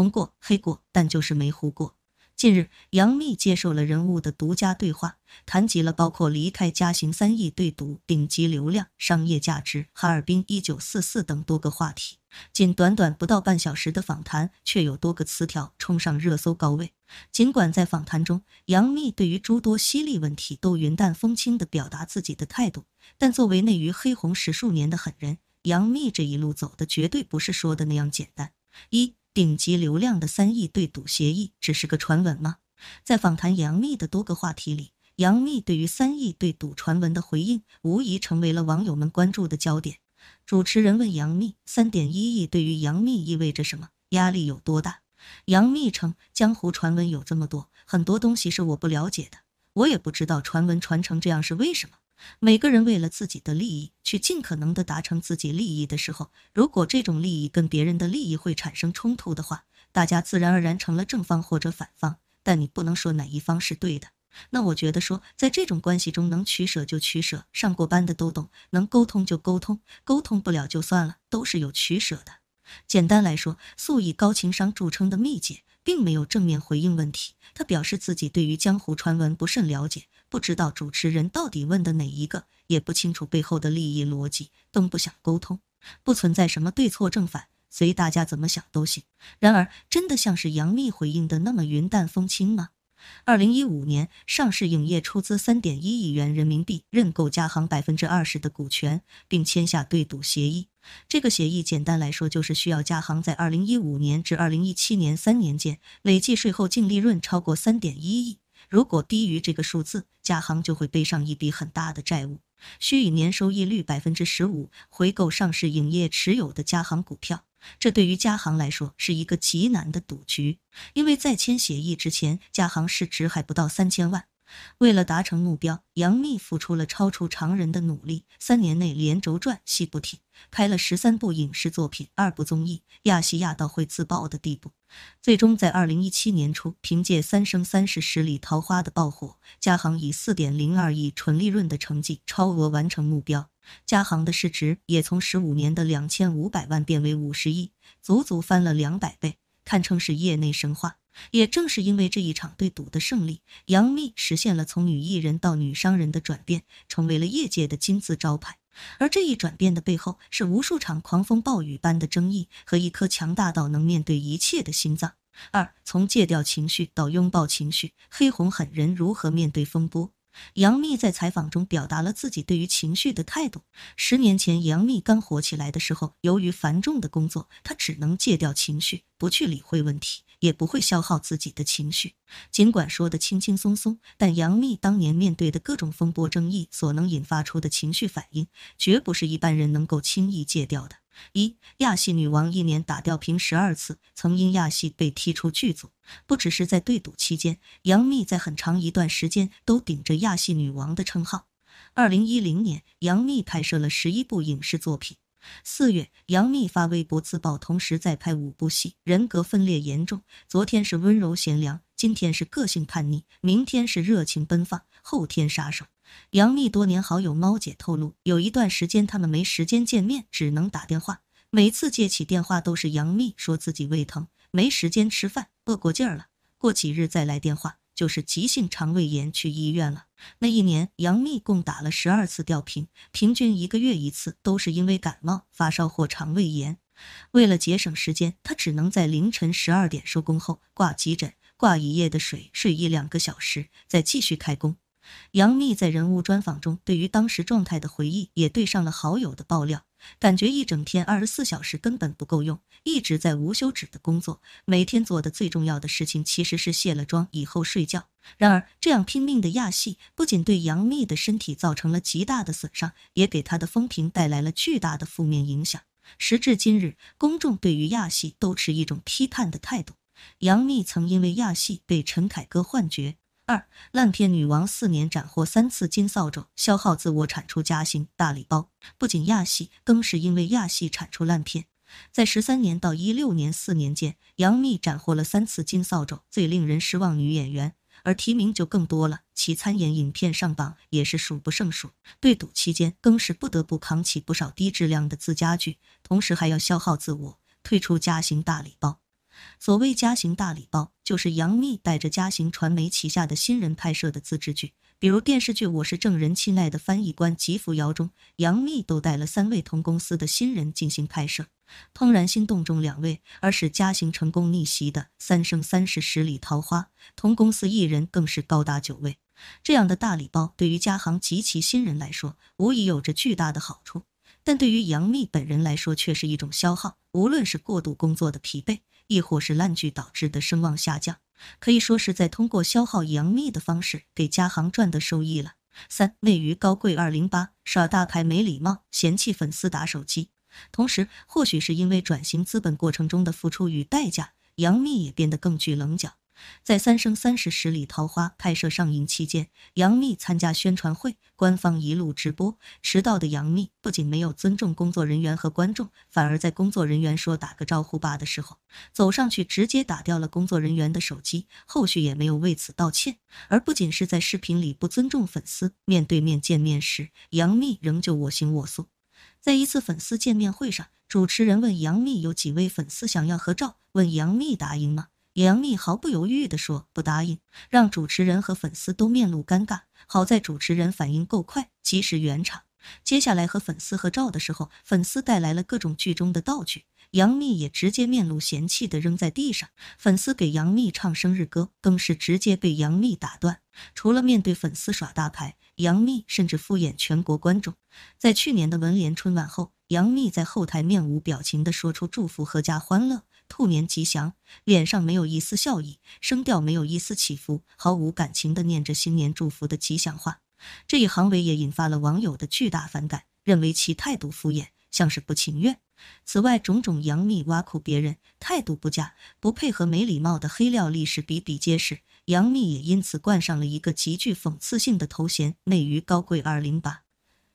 红过黑过，但就是没糊过。近日，杨幂接受了《人物》的独家对话，谈及了包括离开嘉行三亿对赌、顶级流量、商业价值、哈尔滨一九四四等多个话题。仅短短不到半小时的访谈，却有多个词条冲上热搜高位。尽管在访谈中，杨幂对于诸多犀利问题都云淡风轻的表达自己的态度，但作为内娱黑红十数年的狠人，杨幂这一路走的绝对不是说的那样简单。一顶级流量的三亿对赌协议只是个传闻吗？在访谈杨幂的多个话题里，杨幂对于三亿对赌传闻的回应，无疑成为了网友们关注的焦点。主持人问杨幂，三点一亿对于杨幂意味着什么？压力有多大？杨幂称，江湖传闻有这么多，很多东西是我不了解的，我也不知道传闻传成这样是为什么。每个人为了自己的利益去尽可能的达成自己利益的时候，如果这种利益跟别人的利益会产生冲突的话，大家自然而然成了正方或者反方。但你不能说哪一方是对的。那我觉得说，在这种关系中能取舍就取舍，上过班的都懂；能沟通就沟通，沟通不了就算了，都是有取舍的。简单来说，素以高情商著称的蜜姐并没有正面回应问题，他表示自己对于江湖传闻不甚了解。不知道主持人到底问的哪一个，也不清楚背后的利益逻辑，更不想沟通，不存在什么对错正反，随大家怎么想都行。然而，真的像是杨幂回应的那么云淡风轻吗？二零一五年，上市影业出资三点一亿元人民币认购嘉行百分之二十的股权，并签下对赌协议。这个协议简单来说，就是需要嘉行在二零一五年至二零一七年三年间，累计税后净利润超过三点一亿。如果低于这个数字，家行就会背上一笔很大的债务，需以年收益率百分之十五回购上市影业持有的嘉行股票。这对于嘉行来说是一个极难的赌局，因为在签协议之前，嘉行市值还不到三千万。为了达成目标，杨幂付出了超出常人的努力，三年内连轴转，戏不停，拍了十三部影视作品，二部综艺，亚细亚到会自爆的地步。最终在二零一七年初，凭借《三生三世十里桃花》的爆火，嘉行以四点零二亿纯利润的成绩超额完成目标，嘉行的市值也从十五年的两千五百万变为五十亿，足足翻了两百倍，堪称是业内神话。也正是因为这一场对赌的胜利，杨幂实现了从女艺人到女商人的转变，成为了业界的金字招牌。而这一转变的背后，是无数场狂风暴雨般的争议和一颗强大到能面对一切的心脏。二，从戒掉情绪到拥抱情绪，黑红狠人如何面对风波？杨幂在采访中表达了自己对于情绪的态度。十年前，杨幂刚火起来的时候，由于繁重的工作，她只能戒掉情绪，不去理会问题。也不会消耗自己的情绪，尽管说的轻轻松松，但杨幂当年面对的各种风波争议所能引发出的情绪反应，绝不是一般人能够轻易戒掉的。一亚系女王一年打吊瓶十二次，曾因亚系被踢出剧组，不只是在对赌期间，杨幂在很长一段时间都顶着亚系女王的称号。二零一零年，杨幂拍摄了十一部影视作品。四月，杨幂发微博自曝，同时在拍五部戏，人格分裂严重。昨天是温柔贤良，今天是个性叛逆，明天是热情奔放，后天杀手。杨幂多年好友猫姐透露，有一段时间他们没时间见面，只能打电话。每次接起电话都是杨幂说自己胃疼，没时间吃饭，饿过劲儿了，过几日再来电话，就是急性肠胃炎去医院了。那一年，杨幂共打了十二次吊瓶，平均一个月一次，都是因为感冒、发烧或肠胃炎。为了节省时间，她只能在凌晨十二点收工后挂急诊，挂一夜的水，睡一两个小时，再继续开工。杨幂在人物专访中对于当时状态的回忆，也对上了好友的爆料。感觉一整天二十四小时根本不够用，一直在无休止的工作。每天做的最重要的事情其实是卸了妆以后睡觉。然而，这样拼命的亚细不仅对杨幂的身体造成了极大的损伤，也给她的风评带来了巨大的负面影响。时至今日，公众对于亚细都持一种批判的态度。杨幂曾因为亚细被陈凯歌幻觉。二烂片女王四年斩获三次金扫帚，消耗自我产出加薪大礼包。不仅亚系，更是因为亚系产出烂片。在十三年到一六年四年间，杨幂斩获了三次金扫帚，最令人失望女演员，而提名就更多了。其参演影片上榜也是数不胜数。对赌期间，更是不得不扛起不少低质量的自家剧，同时还要消耗自我退出加薪大礼包。所谓嘉行大礼包，就是杨幂带着嘉行传媒旗下的新人拍摄的自制剧，比如电视剧《我是证人》、《亲爱的翻译官》、《极福谣》中，杨幂都带了三位同公司的新人进行拍摄，《怦然心动》中两位，而使嘉行成功逆袭的《三生三世十里桃花》同公司艺人更是高达九位。这样的大礼包对于嘉行及其新人来说，无疑有着巨大的好处，但对于杨幂本人来说，却是一种消耗，无论是过度工作的疲惫。亦或是烂剧导致的声望下降，可以说是在通过消耗杨幂的方式给嘉行赚的收益了。三位于高贵二零八耍大牌没礼貌，嫌弃粉丝打手机。同时，或许是因为转型资本过程中的付出与代价，杨幂也变得更具棱角。在《三生三世十里桃花》拍摄上映期间，杨幂参加宣传会，官方一路直播。迟到的杨幂不仅没有尊重工作人员和观众，反而在工作人员说“打个招呼吧”的时候，走上去直接打掉了工作人员的手机。后续也没有为此道歉。而不仅是在视频里不尊重粉丝，面对面见面时，杨幂仍旧我行我素。在一次粉丝见面会上，主持人问杨幂有几位粉丝想要合照，问杨幂答应吗？杨幂毫不犹豫的说不答应，让主持人和粉丝都面露尴尬。好在主持人反应够快，及时圆场。接下来和粉丝合照的时候，粉丝带来了各种剧中的道具，杨幂也直接面露嫌弃的扔在地上。粉丝给杨幂唱《生日歌》，更是直接被杨幂打断。除了面对粉丝耍大牌，杨幂甚至敷衍全国观众。在去年的文联春晚后，杨幂在后台面无表情的说出祝福阖家欢乐。兔年吉祥，脸上没有一丝笑意，声调没有一丝起伏，毫无感情地念着新年祝福的吉祥话。这一行为也引发了网友的巨大反感，认为其态度敷衍，像是不情愿。此外，种种杨幂挖苦别人、态度不佳、不配合、没礼貌的黑料历史比比皆是，杨幂也因此冠上了一个极具讽刺性的头衔“内娱高贵二零八”。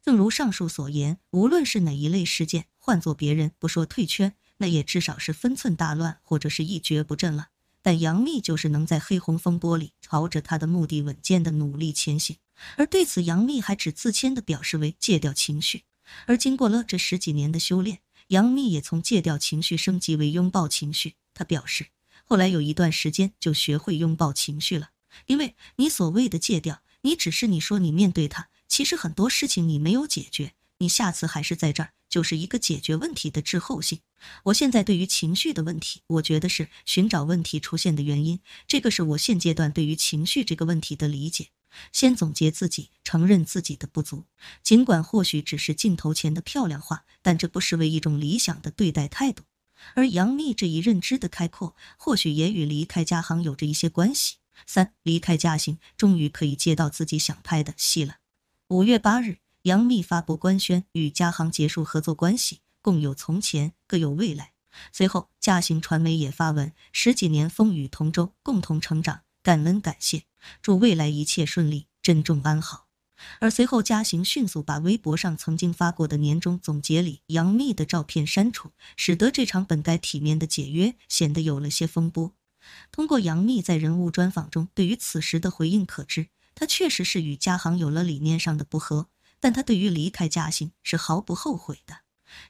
正如上述所言，无论是哪一类事件，换做别人，不说退圈。那也至少是分寸大乱，或者是一蹶不振了。但杨幂就是能在黑红风波里朝着她的目的稳健的努力前行。而对此，杨幂还只自谦的表示为戒掉情绪。而经过了这十几年的修炼，杨幂也从戒掉情绪升级为拥抱情绪。她表示，后来有一段时间就学会拥抱情绪了。因为你所谓的戒掉，你只是你说你面对它，其实很多事情你没有解决，你下次还是在这儿，就是一个解决问题的滞后性。我现在对于情绪的问题，我觉得是寻找问题出现的原因，这个是我现阶段对于情绪这个问题的理解。先总结自己，承认自己的不足，尽管或许只是镜头前的漂亮话，但这不失为一种理想的对待态度。而杨幂这一认知的开阔，或许也与离开嘉行有着一些关系。三，离开嘉行，终于可以接到自己想拍的戏了。五月八日，杨幂发布官宣，与嘉行结束合作关系。共有从前，各有未来。随后，嘉行传媒也发文：“十几年风雨同舟，共同成长，感恩感谢，祝未来一切顺利，珍重安好。”而随后，嘉行迅速把微博上曾经发过的年终总结里杨幂的照片删除，使得这场本该体面的解约显得有了些风波。通过杨幂在人物专访中对于此时的回应可知，她确实是与嘉行有了理念上的不合，但她对于离开嘉行是毫不后悔的。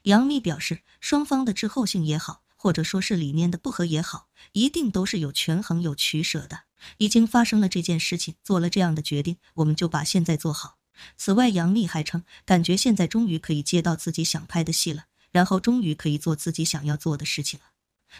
杨幂表示，双方的滞后性也好，或者说，是理念的不合也好，一定都是有权衡、有取舍的。已经发生了这件事情，做了这样的决定，我们就把现在做好。此外，杨幂还称，感觉现在终于可以接到自己想拍的戏了，然后终于可以做自己想要做的事情了。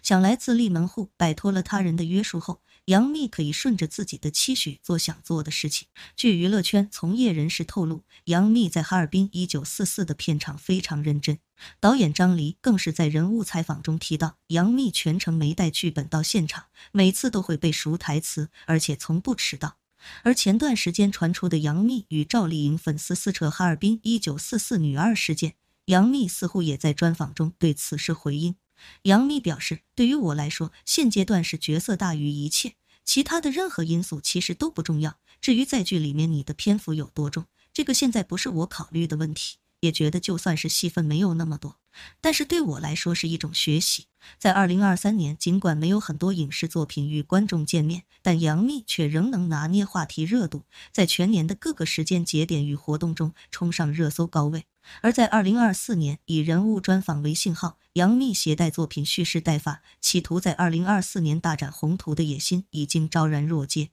想来自立门户，摆脱了他人的约束后。杨幂可以顺着自己的期许做想做的事情。据娱乐圈从业人士透露，杨幂在《哈尔滨一九四四》的片场非常认真，导演张黎更是在人物采访中提到，杨幂全程没带剧本到现场，每次都会背熟台词，而且从不迟到。而前段时间传出的杨幂与赵丽颖粉丝撕扯《哈尔滨一九四四》女二事件，杨幂似乎也在专访中对此事回应。杨幂表示：“对于我来说，现阶段是角色大于一切，其他的任何因素其实都不重要。至于在剧里面你的篇幅有多重，这个现在不是我考虑的问题。也觉得就算是戏份没有那么多，但是对我来说是一种学习。”在2023年，尽管没有很多影视作品与观众见面，但杨幂却仍能拿捏话题热度，在全年的各个时间节点与活动中冲上热搜高位。而在2024年，以人物专访为信号，杨幂携带作品蓄势待发，企图在2024年大展宏图的野心已经昭然若揭。